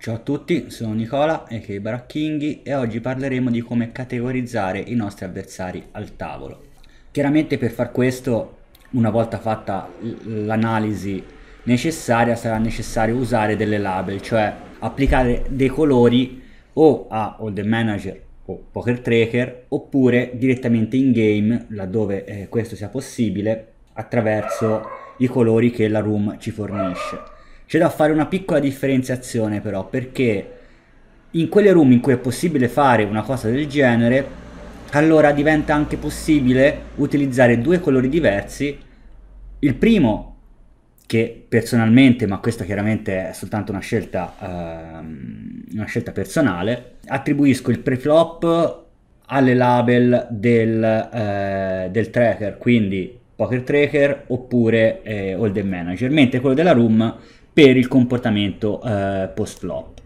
Ciao a tutti, sono Nicola e che Baracchinghi e oggi parleremo di come categorizzare i nostri avversari al tavolo. Chiaramente per far questo, una volta fatta l'analisi necessaria, sarà necessario usare delle label, cioè applicare dei colori o a Old Manager o Poker Tracker oppure direttamente in game, laddove eh, questo sia possibile, attraverso i colori che la room ci fornisce c'è da fare una piccola differenziazione però, perché in quelle room in cui è possibile fare una cosa del genere, allora diventa anche possibile utilizzare due colori diversi. Il primo, che personalmente, ma questa chiaramente è soltanto una scelta, ehm, una scelta personale, attribuisco il preflop alle label del, eh, del tracker, quindi Poker Tracker oppure eh, All Manager, mentre quello della room per il comportamento eh, post flop.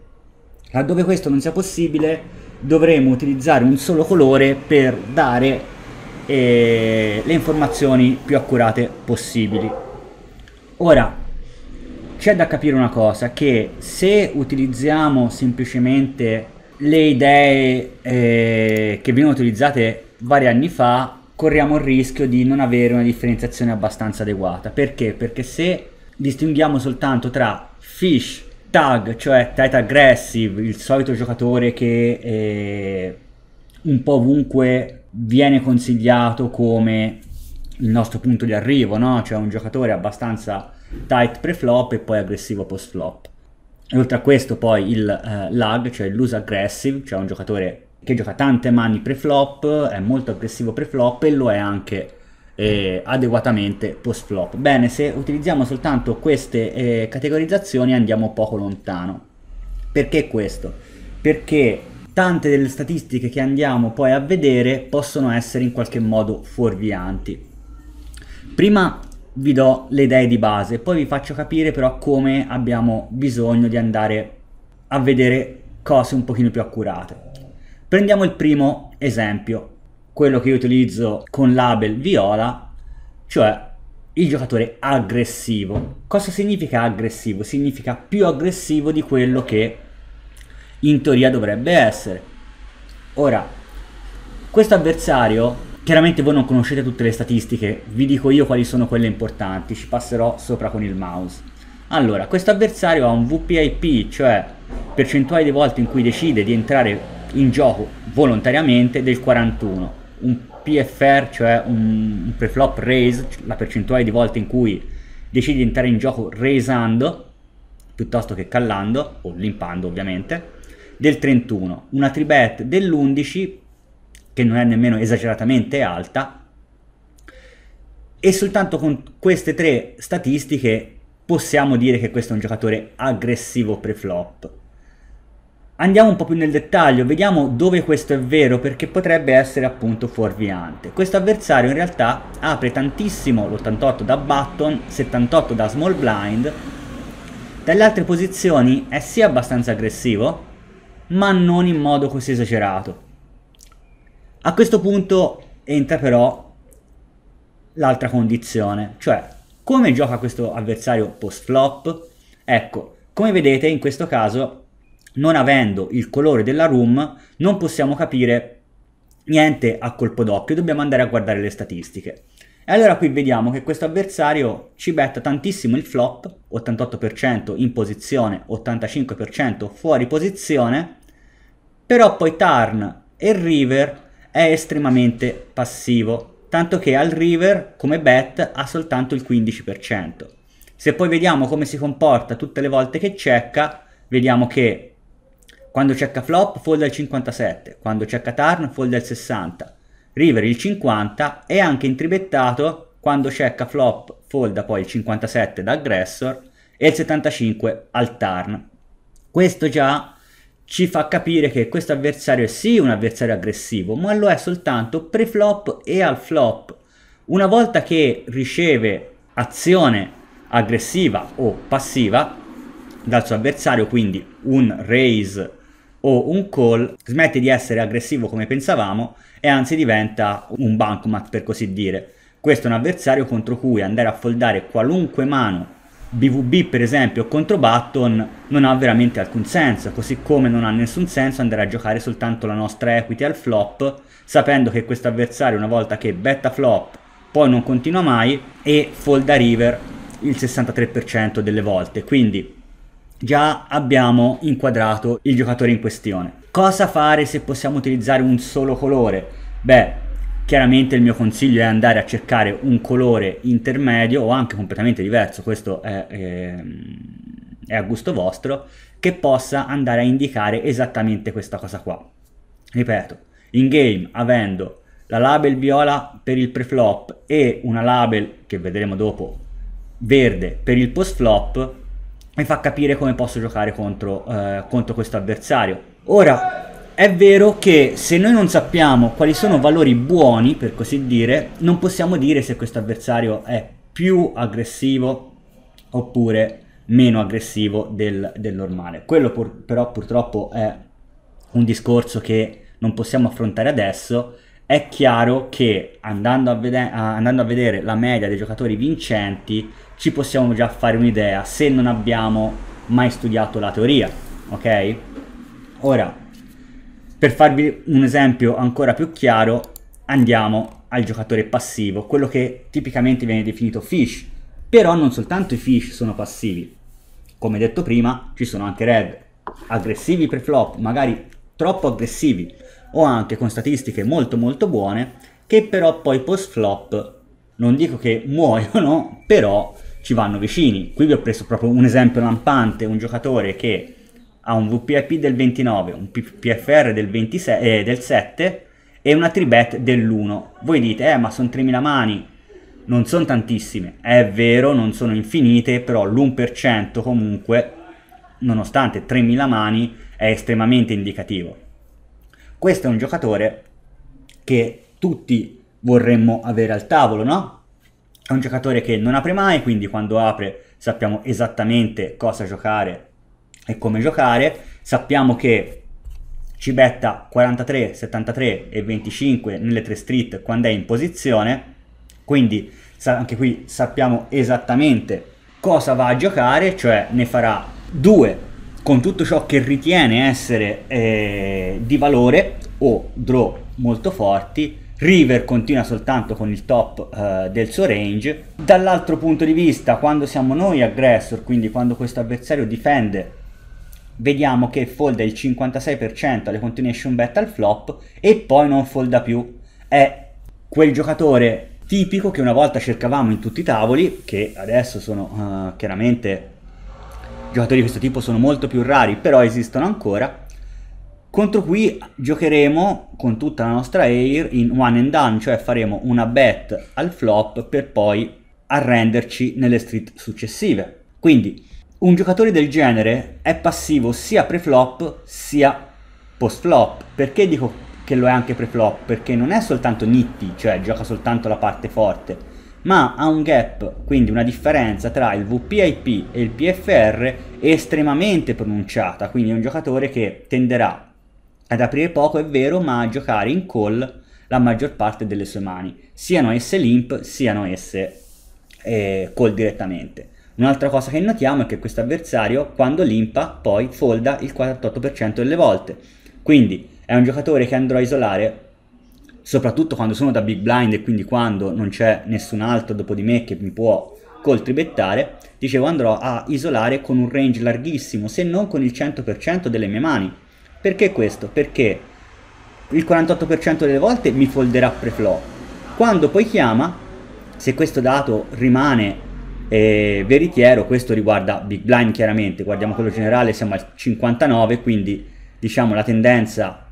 Laddove questo non sia possibile dovremo utilizzare un solo colore per dare eh, le informazioni più accurate possibili. Ora, c'è da capire una cosa, che se utilizziamo semplicemente le idee eh, che venivano utilizzate vari anni fa, corriamo il rischio di non avere una differenziazione abbastanza adeguata. Perché? Perché se distinguiamo soltanto tra fish tag, cioè tight aggressive, il solito giocatore che eh, un po' ovunque viene consigliato come il nostro punto di arrivo, no? cioè un giocatore abbastanza tight pre-flop e poi aggressivo post-flop. E oltre a questo poi il eh, lag, cioè il lose aggressive, cioè un giocatore che gioca tante mani pre-flop, è molto aggressivo pre-flop e lo è anche eh, adeguatamente post flop. Bene, se utilizziamo soltanto queste eh, categorizzazioni andiamo poco lontano. Perché questo? Perché tante delle statistiche che andiamo poi a vedere possono essere in qualche modo fuorvianti. Prima vi do le idee di base, poi vi faccio capire però come abbiamo bisogno di andare a vedere cose un pochino più accurate. Prendiamo il primo esempio, quello che io utilizzo con label viola, cioè il giocatore aggressivo. Cosa significa aggressivo? Significa più aggressivo di quello che in teoria dovrebbe essere. Ora, questo avversario, chiaramente voi non conoscete tutte le statistiche, vi dico io quali sono quelle importanti, ci passerò sopra con il mouse. Allora, questo avversario ha un VPIP, cioè percentuale di volte in cui decide di entrare in gioco volontariamente del 41 un PFR, cioè un, un preflop raise, la percentuale di volte in cui decidi di entrare in gioco raisando piuttosto che callando o limpando ovviamente del 31, una tribet dell'11 che non è nemmeno esageratamente alta e soltanto con queste tre statistiche possiamo dire che questo è un giocatore aggressivo preflop andiamo un po' più nel dettaglio, vediamo dove questo è vero perché potrebbe essere appunto fuorviante. Questo avversario in realtà apre tantissimo l'88 da button, 78 da small blind, dalle altre posizioni è sì abbastanza aggressivo, ma non in modo così esagerato. A questo punto entra però l'altra condizione, cioè come gioca questo avversario post flop? Ecco, come vedete in questo caso non avendo il colore della room non possiamo capire niente a colpo d'occhio, dobbiamo andare a guardare le statistiche. E allora qui vediamo che questo avversario ci betta tantissimo il flop, 88% in posizione, 85% fuori posizione, però poi turn e River è estremamente passivo, tanto che al River come bet ha soltanto il 15%. Se poi vediamo come si comporta tutte le volte che checka, vediamo che quando cerca flop folda il 57, quando cerca turn folda il 60. River il 50 e anche intribettato quando cerca flop folda poi il 57 da aggressor e il 75 al turn. Questo già ci fa capire che questo avversario è sì un avversario aggressivo, ma lo è soltanto pre-flop e al flop. Una volta che riceve azione aggressiva o passiva dal suo avversario, quindi un raise o un call smette di essere aggressivo come pensavamo e anzi diventa un bancomat per così dire. Questo è un avversario contro cui andare a foldare qualunque mano BVB per esempio contro Button non ha veramente alcun senso, così come non ha nessun senso andare a giocare soltanto la nostra equity al flop, sapendo che questo avversario una volta che betta flop poi non continua mai e folda river il 63% delle volte, quindi già abbiamo inquadrato il giocatore in questione. Cosa fare se possiamo utilizzare un solo colore? Beh, chiaramente il mio consiglio è andare a cercare un colore intermedio o anche completamente diverso, questo è, è, ehm, è a gusto vostro, che possa andare a indicare esattamente questa cosa qua. Ripeto, in game avendo la label viola per il preflop e una label che vedremo dopo verde per il post flop mi fa capire come posso giocare contro, eh, contro questo avversario. Ora, è vero che se noi non sappiamo quali sono valori buoni, per così dire, non possiamo dire se questo avversario è più aggressivo oppure meno aggressivo del, del normale. Quello pur, però purtroppo è un discorso che non possiamo affrontare adesso è chiaro che andando a, vede- andando a vedere la media dei giocatori vincenti ci possiamo già fare un'idea se non abbiamo mai studiato la teoria, ok? Ora, per farvi un esempio ancora più chiaro, andiamo al giocatore passivo, quello che tipicamente viene definito fish, però non soltanto i fish sono passivi, come detto prima ci sono anche red, aggressivi per flop, magari troppo aggressivi, o anche con statistiche molto molto buone che però poi post flop non dico che muoiono, però ci vanno vicini. Qui vi ho preso proprio un esempio lampante, un giocatore che ha un VPIP del 29, un PFR del, 26, eh, del 7 e una tribet dell'1. Voi dite, eh ma sono 3000 mani, non sono tantissime. È vero, non sono infinite, però l'1% comunque, nonostante 3000 mani, è estremamente indicativo questo è un giocatore che tutti vorremmo avere al tavolo, no? È un giocatore che non apre mai, quindi quando apre sappiamo esattamente cosa giocare e come giocare, sappiamo che ci betta 43, 73 e 25 nelle tre street quando è in posizione, quindi anche qui sappiamo esattamente cosa va a giocare, cioè ne farà due con tutto ciò che ritiene essere eh, di valore o draw molto forti. River continua soltanto con il top eh, del suo range. Dall'altro punto di vista, quando siamo noi aggressor, quindi quando questo avversario difende, vediamo che folda il 56% alle continuation bet al flop e poi non folda più. È quel giocatore tipico che una volta cercavamo in tutti i tavoli, che adesso sono eh, chiaramente giocatori di questo tipo sono molto più rari, però esistono ancora. Contro cui giocheremo con tutta la nostra air in one and done, cioè faremo una bet al flop per poi arrenderci nelle street successive. Quindi un giocatore del genere è passivo sia pre-flop sia post-flop. Perché dico che lo è anche pre-flop? Perché non è soltanto nitti, cioè gioca soltanto la parte forte, ma ha un gap, quindi una differenza tra il VPIP e il PFR estremamente pronunciata, quindi è un giocatore che tenderà ad aprire poco, è vero, ma a giocare in call la maggior parte delle sue mani, siano esse limp, siano esse eh, call direttamente. Un'altra cosa che notiamo è che questo avversario quando limpa poi folda il 48% delle volte, quindi è un giocatore che andrò a isolare soprattutto quando sono da big blind e quindi quando non c'è nessun altro dopo di me che mi può coltribettare, dicevo andrò a isolare con un range larghissimo, se non con il 100% delle mie mani. Perché questo? Perché il 48% delle volte mi folderà preflop. Quando poi chiama, se questo dato rimane eh, veritiero, questo riguarda big blind chiaramente, guardiamo quello generale, siamo al 59, quindi diciamo la tendenza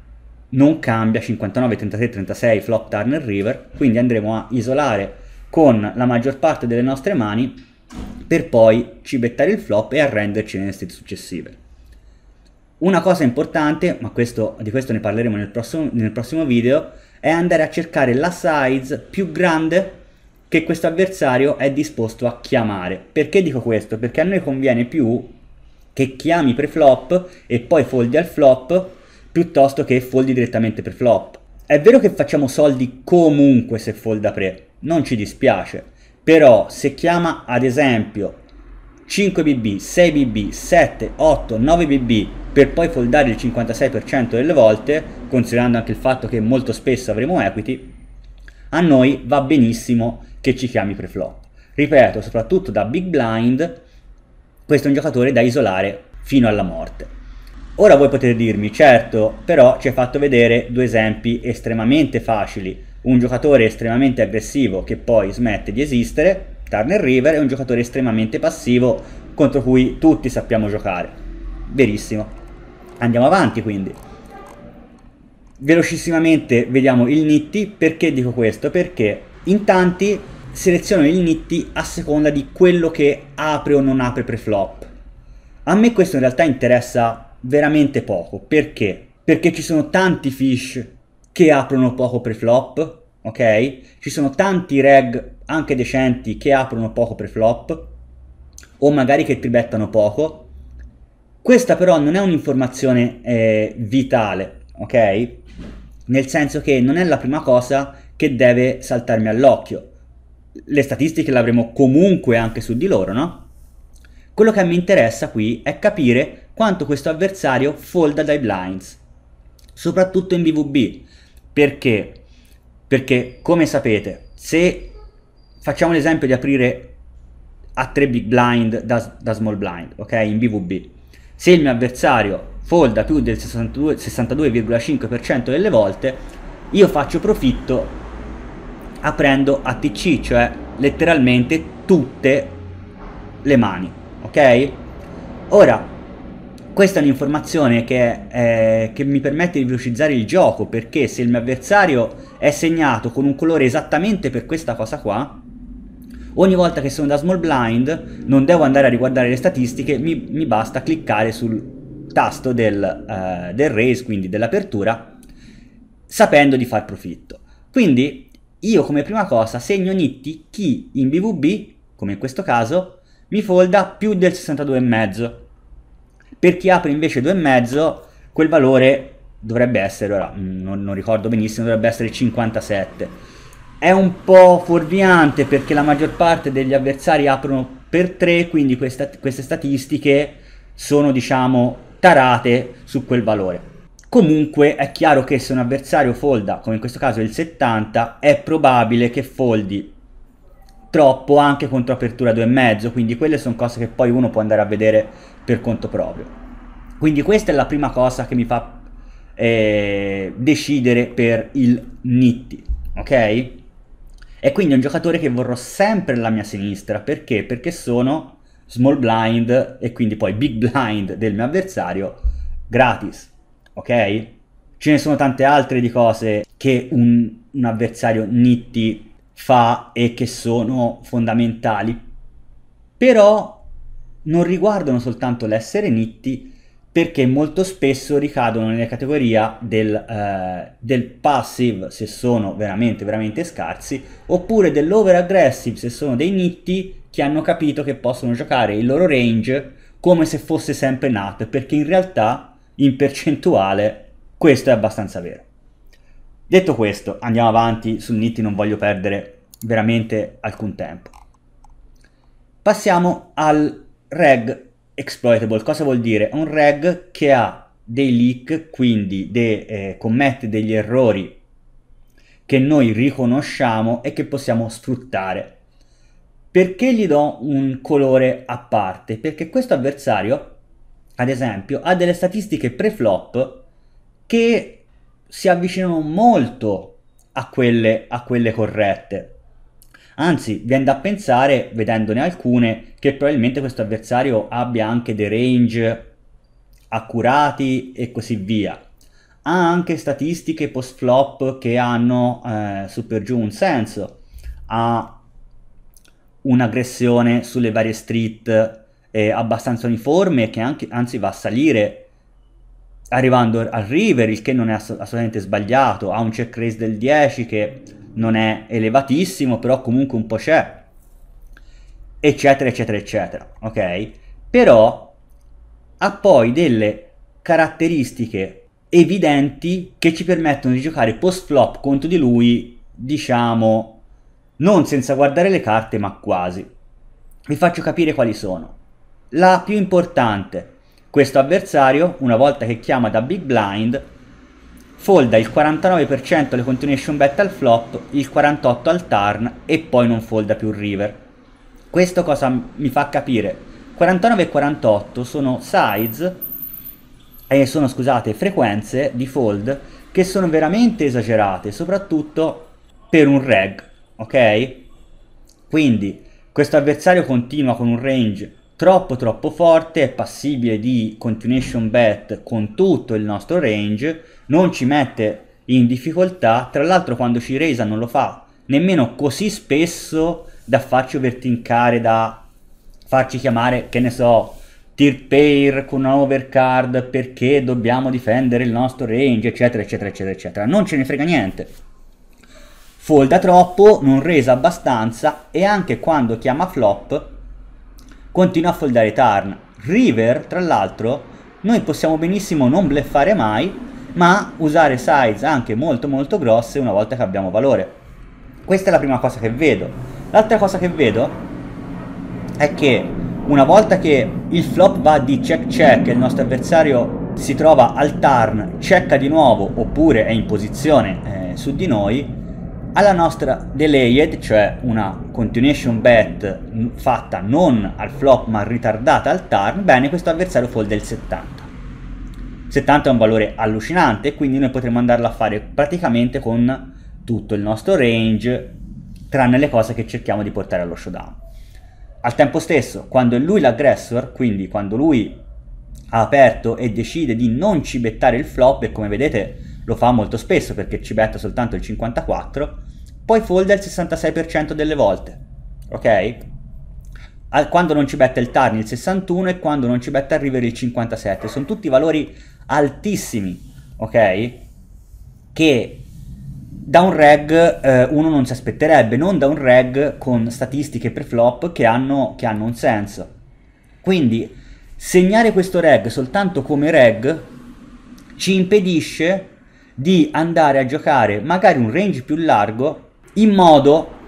non cambia 59, 33, 36 flop turn Turner River, quindi andremo a isolare con la maggior parte delle nostre mani per poi cibettare il flop e arrenderci nelle state successive. Una cosa importante, ma questo, di questo ne parleremo nel prossimo, nel prossimo video, è andare a cercare la size più grande che questo avversario è disposto a chiamare. Perché dico questo? Perché a noi conviene più che chiami preflop e poi foldi al flop piuttosto che foldi direttamente per flop. È vero che facciamo soldi comunque se folda pre, non ci dispiace, però se chiama ad esempio 5 BB, 6 BB, 7, 8, 9 BB per poi foldare il 56% delle volte, considerando anche il fatto che molto spesso avremo equity, a noi va benissimo che ci chiami preflop. Ripeto, soprattutto da big blind, questo è un giocatore da isolare fino alla morte. Ora voi potete dirmi, certo, però ci hai fatto vedere due esempi estremamente facili. Un giocatore estremamente aggressivo che poi smette di esistere, Turner River, e un giocatore estremamente passivo contro cui tutti sappiamo giocare. Verissimo. Andiamo avanti quindi. Velocissimamente vediamo il nitti. Perché dico questo? Perché in tanti selezionano il nitti a seconda di quello che apre o non apre preflop. A me questo in realtà interessa veramente poco. Perché? Perché ci sono tanti fish che aprono poco preflop, ok? Ci sono tanti reg anche decenti che aprono poco preflop o magari che tribettano poco. Questa però non è un'informazione eh, vitale, ok? Nel senso che non è la prima cosa che deve saltarmi all'occhio. Le statistiche le avremo comunque anche su di loro, no? Quello che mi interessa qui è capire quanto questo avversario folda dai blinds, soprattutto in BVB. Perché? Perché, come sapete, se facciamo l'esempio di aprire a 3 big blind da, da small blind, ok, in BVB, se il mio avversario folda più del 62,5% 62, delle volte, io faccio profitto aprendo ATC, cioè letteralmente tutte le mani, ok? Ora, questa è un'informazione che, eh, che mi permette di velocizzare il gioco, perché se il mio avversario è segnato con un colore esattamente per questa cosa qua, ogni volta che sono da small blind non devo andare a riguardare le statistiche, mi, mi basta cliccare sul tasto del, eh, del raise, quindi dell'apertura, sapendo di far profitto. Quindi io come prima cosa segno nitti chi in BVB, come in questo caso, mi folda più del 62,5 per chi apre invece 2,5 quel valore dovrebbe essere, ora mm, non, non ricordo benissimo, dovrebbe essere 57. È un po' fuorviante perché la maggior parte degli avversari aprono per 3, quindi questa, queste statistiche sono diciamo tarate su quel valore. Comunque è chiaro che se un avversario folda, come in questo caso il 70, è probabile che foldi troppo anche contro apertura 2,5, quindi quelle sono cose che poi uno può andare a vedere per conto proprio. Quindi questa è la prima cosa che mi fa eh, decidere per il Nitti, ok? E quindi è un giocatore che vorrò sempre alla mia sinistra, perché? Perché sono small blind e quindi poi big blind del mio avversario gratis, ok? Ce ne sono tante altre di cose che un, un avversario Nitti fa e che sono fondamentali, però non riguardano soltanto l'essere nitti perché molto spesso ricadono nella categoria del, eh, del passive se sono veramente veramente scarsi oppure dell'over aggressive se sono dei nitti che hanno capito che possono giocare il loro range come se fosse sempre NAT perché in realtà in percentuale questo è abbastanza vero detto questo andiamo avanti sul nitti non voglio perdere veramente alcun tempo passiamo al reg exploitable cosa vuol dire? È un reg che ha dei leak, quindi de, eh, commette degli errori che noi riconosciamo e che possiamo sfruttare. Perché gli do un colore a parte? Perché questo avversario, ad esempio, ha delle statistiche pre-flop che si avvicinano molto a quelle, a quelle corrette. Anzi, viene da pensare, vedendone alcune, che probabilmente questo avversario abbia anche dei range accurati e così via. Ha anche statistiche post flop che hanno eh, su per giù un senso. Ha un'aggressione sulle varie street eh, abbastanza uniforme che anche, anzi va a salire arrivando al river, il che non è ass- assolutamente sbagliato, ha un check raise del 10 che non è elevatissimo, però comunque un po' c'è, eccetera, eccetera, eccetera, ok? Però ha poi delle caratteristiche evidenti che ci permettono di giocare post flop contro di lui, diciamo, non senza guardare le carte, ma quasi. Vi faccio capire quali sono. La più importante, questo avversario, una volta che chiama da Big Blind, folda il 49% le continuation bet al flop, il 48% al turn e poi non folda più il river. Questo cosa mi fa capire? 49 e 48 sono size, eh, sono scusate, frequenze di fold che sono veramente esagerate, soprattutto per un reg, ok? Quindi questo avversario continua con un range troppo troppo forte, è passibile di continuation bet con tutto il nostro range, non ci mette in difficoltà, tra l'altro quando ci resa non lo fa nemmeno così spesso da farci overtinkare, da farci chiamare, che ne so, tier pair con una overcard perché dobbiamo difendere il nostro range, eccetera, eccetera, eccetera, eccetera. Non ce ne frega niente. Folda troppo, non resa abbastanza e anche quando chiama flop continua a foldare turn. River, tra l'altro, noi possiamo benissimo non bleffare mai, ma usare size anche molto molto grosse una volta che abbiamo valore. Questa è la prima cosa che vedo. L'altra cosa che vedo è che una volta che il flop va di check check e il nostro avversario si trova al turn, checka di nuovo oppure è in posizione eh, su di noi, alla nostra delayed, cioè una continuation bet fatta non al flop ma ritardata al turn, bene, questo avversario fall il 70. 70 è un valore allucinante, quindi noi potremmo andarlo a fare praticamente con tutto il nostro range, tranne le cose che cerchiamo di portare allo showdown. Al tempo stesso, quando è lui l'aggressor, quindi quando lui ha aperto e decide di non cibettare il flop, e come vedete lo fa molto spesso perché ci betta soltanto il 54%, poi folda il 66% delle volte, ok? Al, quando non ci betta il Tarni il 61% e quando non ci betta il River il 57%, sono tutti valori altissimi, ok? Che da un reg eh, uno non si aspetterebbe, non da un reg con statistiche pre-flop che hanno, che hanno un senso. Quindi segnare questo reg soltanto come reg ci impedisce di andare a giocare magari un range più largo in modo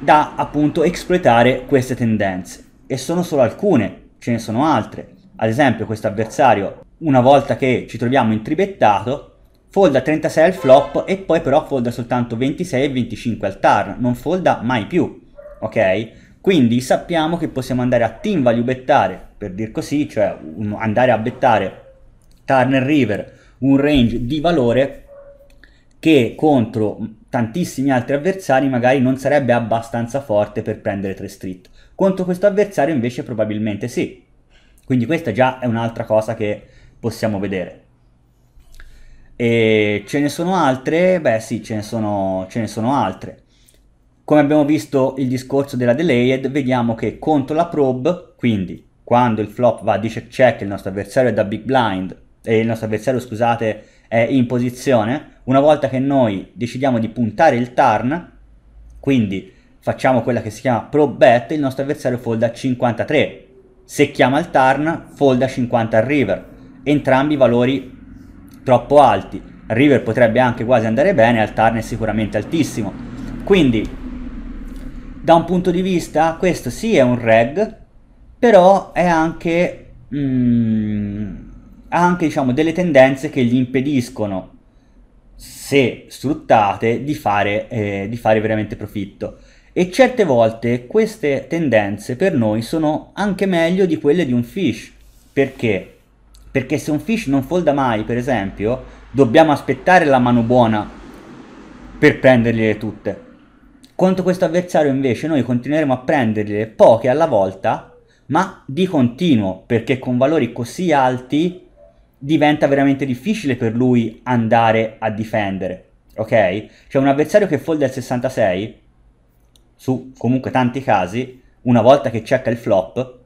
da appunto esploitare queste tendenze e sono solo alcune, ce ne sono altre. Ad esempio questo avversario una volta che ci troviamo intribettato folda 36 al flop e poi però folda soltanto 26 e 25 al tar non folda mai più, ok? Quindi sappiamo che possiamo andare a team value bettare, per dir così, cioè andare a bettare turn river un range di valore che contro tantissimi altri avversari magari non sarebbe abbastanza forte per prendere 3 street. Contro questo avversario invece probabilmente sì. Quindi questa già è un'altra cosa che possiamo vedere. E ce ne sono altre? Beh sì, ce ne sono, ce ne sono altre. Come abbiamo visto il discorso della delayed, vediamo che contro la probe, quindi quando il flop va a 10 check il nostro avversario è da big blind e il nostro avversario, scusate, è in posizione, una volta che noi decidiamo di puntare il turn, quindi facciamo quella che si chiama pro bet, il nostro avversario folda 53. Se chiama il turn, folda 50 al river. Entrambi valori troppo alti. River potrebbe anche quasi andare bene, al turn è sicuramente altissimo. Quindi, da un punto di vista, questo sì è un reg, però è anche... Mm, ha anche diciamo, delle tendenze che gli impediscono, se sfruttate, di fare, eh, di fare veramente profitto. E certe volte queste tendenze per noi sono anche meglio di quelle di un fish. Perché? Perché se un fish non folda mai, per esempio, dobbiamo aspettare la mano buona per prendergliele tutte. Contro questo avversario invece noi continueremo a prenderle poche alla volta, ma di continuo, perché con valori così alti diventa veramente difficile per lui andare a difendere, ok? Cioè un avversario che folda il 66, su comunque tanti casi, una volta che cerca il flop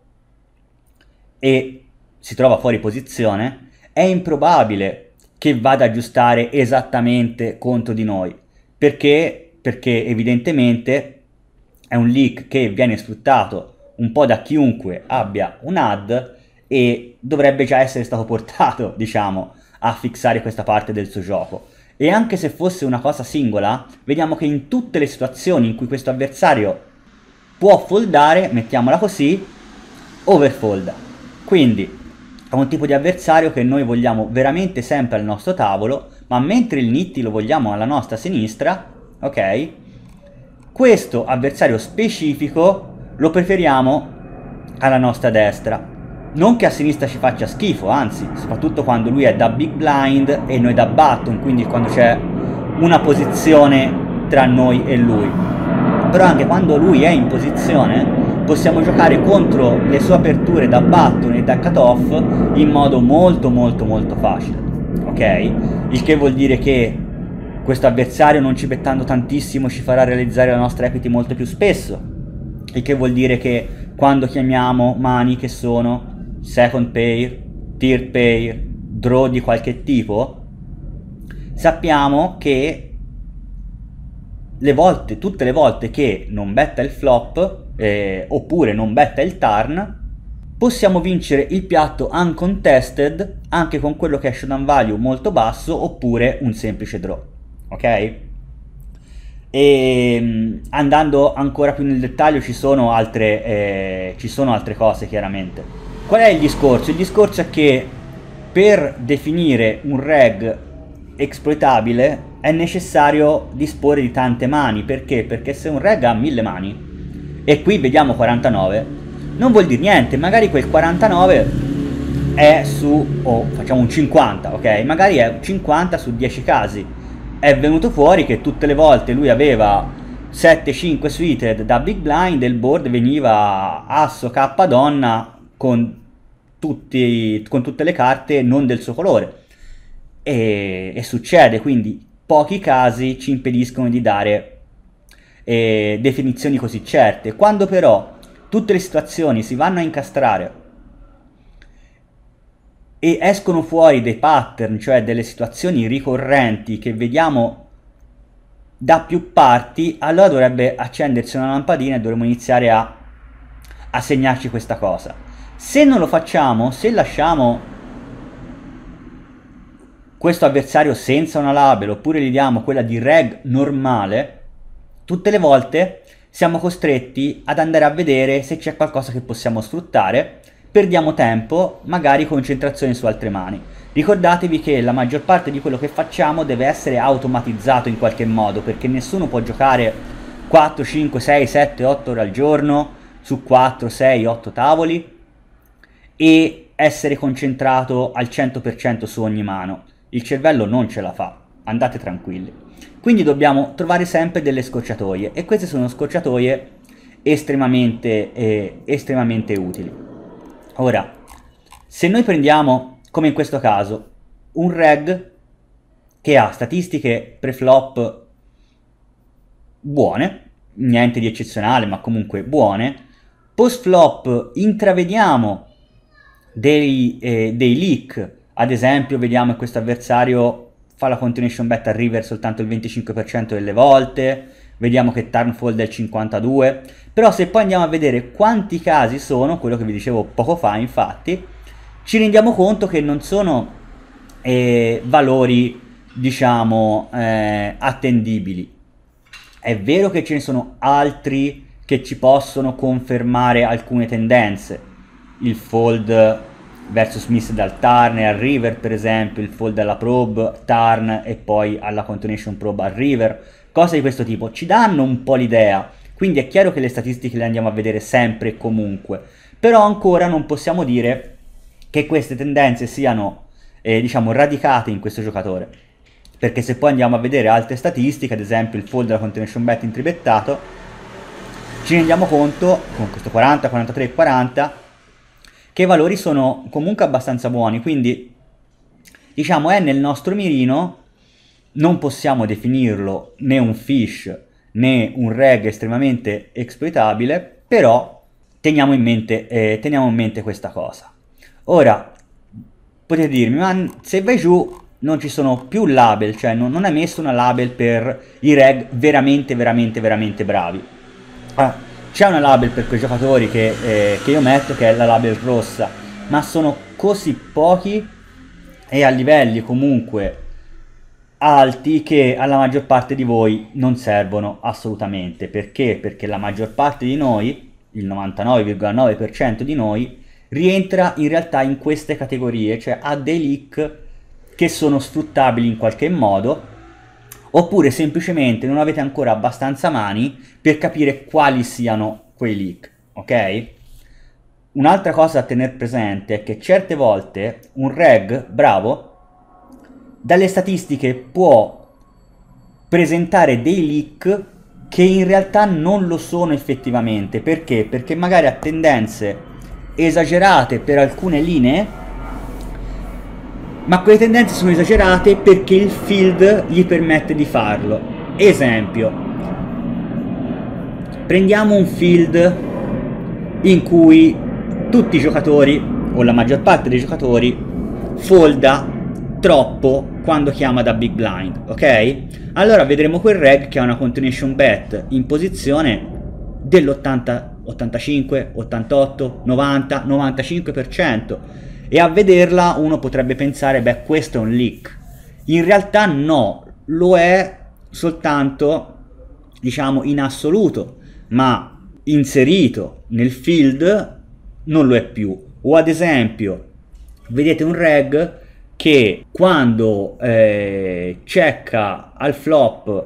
e si trova fuori posizione, è improbabile che vada ad aggiustare esattamente contro di noi, perché, perché evidentemente è un leak che viene sfruttato un po' da chiunque abbia un ad e dovrebbe già essere stato portato, diciamo, a fissare questa parte del suo gioco. E anche se fosse una cosa singola, vediamo che in tutte le situazioni in cui questo avversario può foldare, mettiamola così, overfolda. Quindi è un tipo di avversario che noi vogliamo veramente sempre al nostro tavolo, ma mentre il Nitti lo vogliamo alla nostra sinistra, ok? Questo avversario specifico lo preferiamo alla nostra destra. Non che a sinistra ci faccia schifo, anzi, soprattutto quando lui è da big blind e noi da button, quindi quando c'è una posizione tra noi e lui. Però anche quando lui è in posizione possiamo giocare contro le sue aperture da button e da cutoff in modo molto molto molto facile. Ok? Il che vuol dire che questo avversario non ci bettando tantissimo ci farà realizzare la nostra equity molto più spesso. Il che vuol dire che quando chiamiamo mani che sono second pair, third pair, draw di qualche tipo, sappiamo che le volte, tutte le volte che non betta il flop eh, oppure non betta il turn, possiamo vincere il piatto uncontested anche con quello che è showdown value molto basso oppure un semplice draw, ok? E mm, andando ancora più nel dettaglio ci sono altre, eh, ci sono altre cose chiaramente. Qual è il discorso? Il discorso è che per definire un reg exploitabile è necessario disporre di tante mani, perché? Perché se un reg ha mille mani, e qui vediamo 49, non vuol dire niente, magari quel 49 è su, o oh, facciamo un 50, ok? Magari è 50 su 10 casi. È venuto fuori che tutte le volte lui aveva 7-5 suited da Big Blind e il board veniva asso K donna con, tutti, con tutte le carte non del suo colore. E, e, succede, quindi pochi casi ci impediscono di dare eh, definizioni così certe. Quando però tutte le situazioni si vanno a incastrare e escono fuori dei pattern, cioè delle situazioni ricorrenti che vediamo da più parti, allora dovrebbe accendersi una lampadina e dovremmo iniziare a, a segnarci questa cosa. Se non lo facciamo, se lasciamo questo avversario senza una label oppure gli diamo quella di reg normale, tutte le volte siamo costretti ad andare a vedere se c'è qualcosa che possiamo sfruttare, perdiamo tempo, magari concentrazione su altre mani. Ricordatevi che la maggior parte di quello che facciamo deve essere automatizzato in qualche modo, perché nessuno può giocare 4, 5, 6, 7, 8 ore al giorno su 4, 6, 8 tavoli, e essere concentrato al 100% su ogni mano. Il cervello non ce la fa, andate tranquilli. Quindi dobbiamo trovare sempre delle scorciatoie e queste sono scorciatoie estremamente, eh, estremamente utili. Ora, se noi prendiamo, come in questo caso, un reg che ha statistiche pre-flop buone, niente di eccezionale ma comunque buone, post flop intravediamo dei, eh, dei leak, ad esempio vediamo che questo avversario fa la continuation bet al river soltanto il 25% delle volte, vediamo che è il 52, però se poi andiamo a vedere quanti casi sono, quello che vi dicevo poco fa infatti, ci rendiamo conto che non sono eh, valori diciamo eh, attendibili. È vero che ce ne sono altri che ci possono confermare alcune tendenze, il fold verso Smith dal turn e al river per esempio, il fold alla probe, turn e poi alla continuation probe al river, cose di questo tipo, ci danno un po' l'idea, quindi è chiaro che le statistiche le andiamo a vedere sempre e comunque, però ancora non possiamo dire che queste tendenze siano eh, diciamo radicate in questo giocatore, perché se poi andiamo a vedere altre statistiche, ad esempio il fold alla continuation bet intribettato, ci rendiamo conto con questo 40, 43 40 che i valori sono comunque abbastanza buoni, quindi diciamo è nel nostro mirino, non possiamo definirlo né un fish né un reg estremamente exploitabile, però teniamo in mente, eh, teniamo in mente questa cosa. Ora, potete dirmi, ma se vai giù non ci sono più label, cioè non, non è messo una label per i reg veramente, veramente, veramente bravi. Ah, c'è una label per quei giocatori che, eh, che io metto che è la label rossa, ma sono così pochi e a livelli comunque alti che alla maggior parte di voi non servono assolutamente. Perché? Perché la maggior parte di noi, il 99,9% di noi, rientra in realtà in queste categorie, cioè ha dei leak che sono sfruttabili in qualche modo oppure semplicemente non avete ancora abbastanza mani per capire quali siano quei leak, ok? Un'altra cosa da tenere presente è che certe volte un reg bravo dalle statistiche può presentare dei leak che in realtà non lo sono effettivamente, perché? Perché magari ha tendenze esagerate per alcune linee ma quelle tendenze sono esagerate perché il field gli permette di farlo. Esempio, prendiamo un field in cui tutti i giocatori, o la maggior parte dei giocatori, folda troppo quando chiama da big blind, ok? Allora vedremo quel reg che ha una continuation bet in posizione dell'80, 85, 88, 90, 95%. E a vederla uno potrebbe pensare, beh, questo è un leak. In realtà no, lo è soltanto, diciamo, in assoluto, ma inserito nel field non lo è più. O ad esempio, vedete un reg che quando eh, checka al flop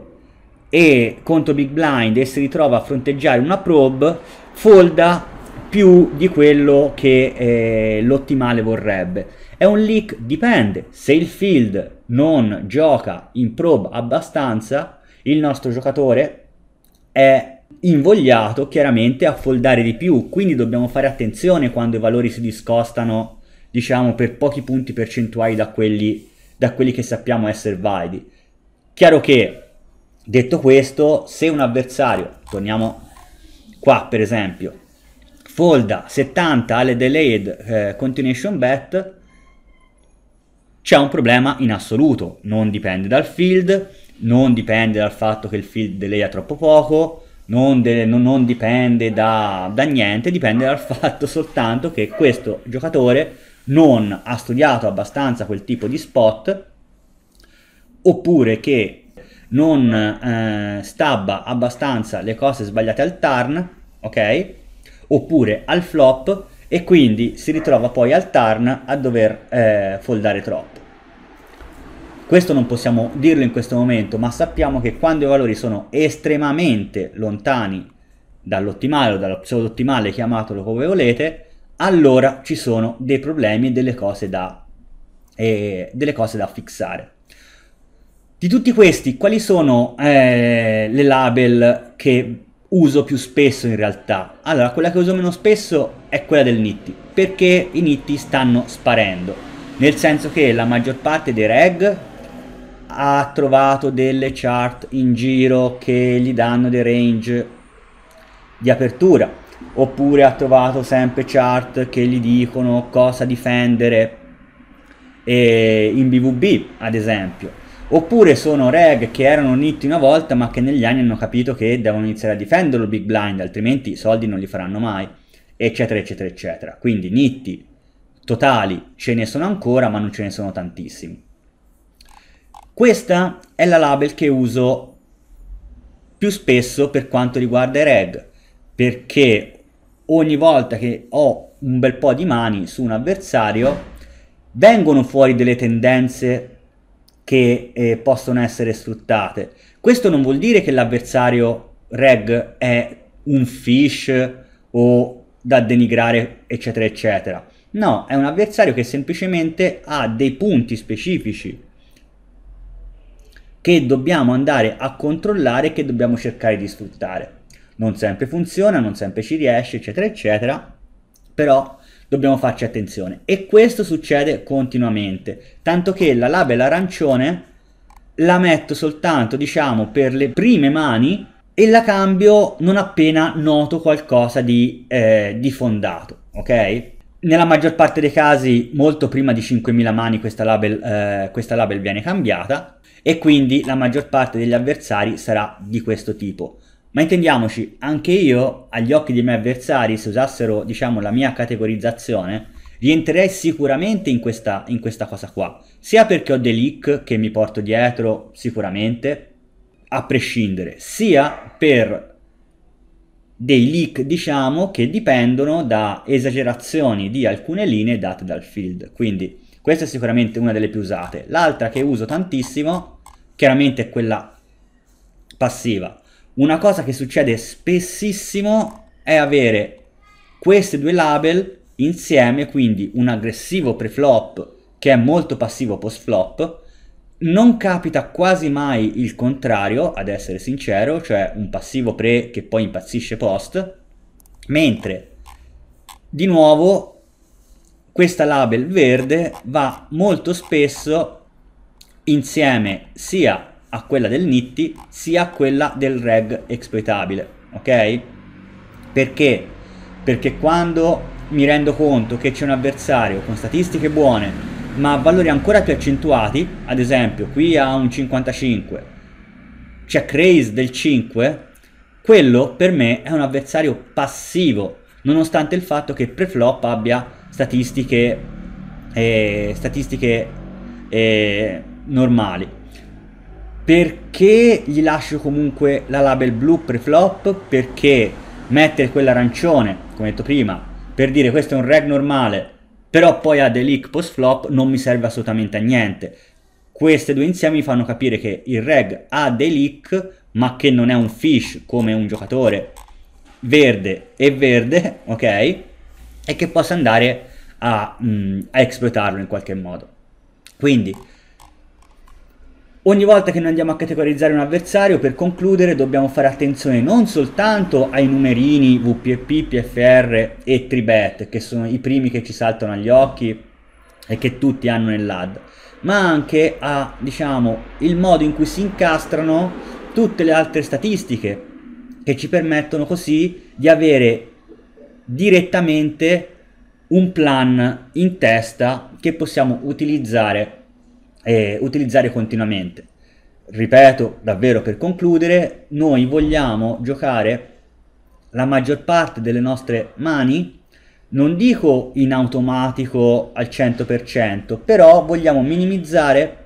e contro big blind e si ritrova a fronteggiare una probe, folda più di quello che eh, l'ottimale vorrebbe. È un leak, dipende, se il field non gioca in probe abbastanza, il nostro giocatore è invogliato chiaramente a foldare di più, quindi dobbiamo fare attenzione quando i valori si discostano, diciamo, per pochi punti percentuali da quelli, da quelli che sappiamo essere validi. Chiaro che, detto questo, se un avversario, torniamo qua per esempio, folda 70 alle delayed eh, continuation bet c'è un problema in assoluto non dipende dal field non dipende dal fatto che il field delay è troppo poco non, de- non dipende da, da niente dipende dal fatto soltanto che questo giocatore non ha studiato abbastanza quel tipo di spot oppure che non eh, stabba abbastanza le cose sbagliate al turn, ok? oppure al flop e quindi si ritrova poi al turn a dover eh, foldare troppo. Questo non possiamo dirlo in questo momento, ma sappiamo che quando i valori sono estremamente lontani dall'ottimale o dallo pseudo-ottimale, chiamatelo come volete, allora ci sono dei problemi e delle cose da, eh, delle cose da fissare. Di tutti questi, quali sono eh, le label che uso più spesso in realtà. Allora, quella che uso meno spesso è quella del nitty, perché i nitty stanno sparendo, nel senso che la maggior parte dei reg ha trovato delle chart in giro che gli danno dei range di apertura, oppure ha trovato sempre chart che gli dicono cosa difendere in BVB, ad esempio oppure sono reg che erano nitti una volta ma che negli anni hanno capito che devono iniziare a difenderlo big blind altrimenti i soldi non li faranno mai eccetera eccetera eccetera quindi nitti totali ce ne sono ancora ma non ce ne sono tantissimi questa è la label che uso più spesso per quanto riguarda i reg perché ogni volta che ho un bel po' di mani su un avversario vengono fuori delle tendenze che eh, possono essere sfruttate. Questo non vuol dire che l'avversario reg è un fish o da denigrare, eccetera, eccetera. No, è un avversario che semplicemente ha dei punti specifici che dobbiamo andare a controllare, che dobbiamo cercare di sfruttare. Non sempre funziona, non sempre ci riesce, eccetera, eccetera, però dobbiamo farci attenzione. E questo succede continuamente, tanto che la label arancione la metto soltanto, diciamo, per le prime mani e la cambio non appena noto qualcosa di, eh, di fondato, ok? Nella maggior parte dei casi, molto prima di 5.000 mani, questa label, eh, questa label viene cambiata e quindi la maggior parte degli avversari sarà di questo tipo ma intendiamoci, anche io, agli occhi dei miei avversari, se usassero, diciamo, la mia categorizzazione, rientrerei sicuramente in questa, in questa cosa qua. Sia perché ho dei leak che mi porto dietro, sicuramente, a prescindere, sia per dei leak, diciamo, che dipendono da esagerazioni di alcune linee date dal field. Quindi questa è sicuramente una delle più usate. L'altra che uso tantissimo, chiaramente è quella passiva una cosa che succede spessissimo è avere queste due label insieme, quindi un aggressivo pre-flop che è molto passivo post-flop. Non capita quasi mai il contrario, ad essere sincero, cioè un passivo pre che poi impazzisce post, mentre di nuovo questa label verde va molto spesso insieme sia a quella del nitti sia a quella del reg exploitabile ok perché perché quando mi rendo conto che c'è un avversario con statistiche buone ma valori ancora più accentuati ad esempio qui ha un 55 c'è craze del 5 quello per me è un avversario passivo nonostante il fatto che preflop abbia statistiche eh, statistiche eh, normali perché gli lascio comunque la label blu pre-flop? Perché mettere quell'arancione, come detto prima, per dire questo è un reg normale, però poi ha dei leak post-flop, non mi serve assolutamente a niente. Queste due insieme mi fanno capire che il reg ha dei leak, ma che non è un fish come un giocatore verde e verde, ok? E che possa andare a, mh, mm, a exploitarlo in qualche modo. Quindi Ogni volta che noi andiamo a categorizzare un avversario, per concludere, dobbiamo fare attenzione non soltanto ai numerini WPP, PFR e Tribet, che sono i primi che ci saltano agli occhi e che tutti hanno nell'AD, ma anche a, diciamo, il modo in cui si incastrano tutte le altre statistiche che ci permettono così di avere direttamente un plan in testa che possiamo utilizzare eh, utilizzare continuamente. Ripeto, davvero per concludere, noi vogliamo giocare la maggior parte delle nostre mani, non dico in automatico al 100%, però vogliamo minimizzare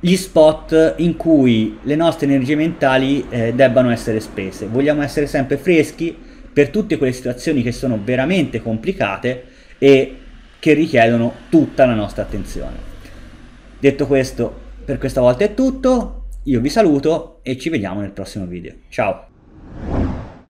gli spot in cui le nostre energie mentali eh, debbano essere spese. Vogliamo essere sempre freschi per tutte quelle situazioni che sono veramente complicate e che richiedono tutta la nostra attenzione. Detto questo, per questa volta è tutto, io vi saluto e ci vediamo nel prossimo video. Ciao!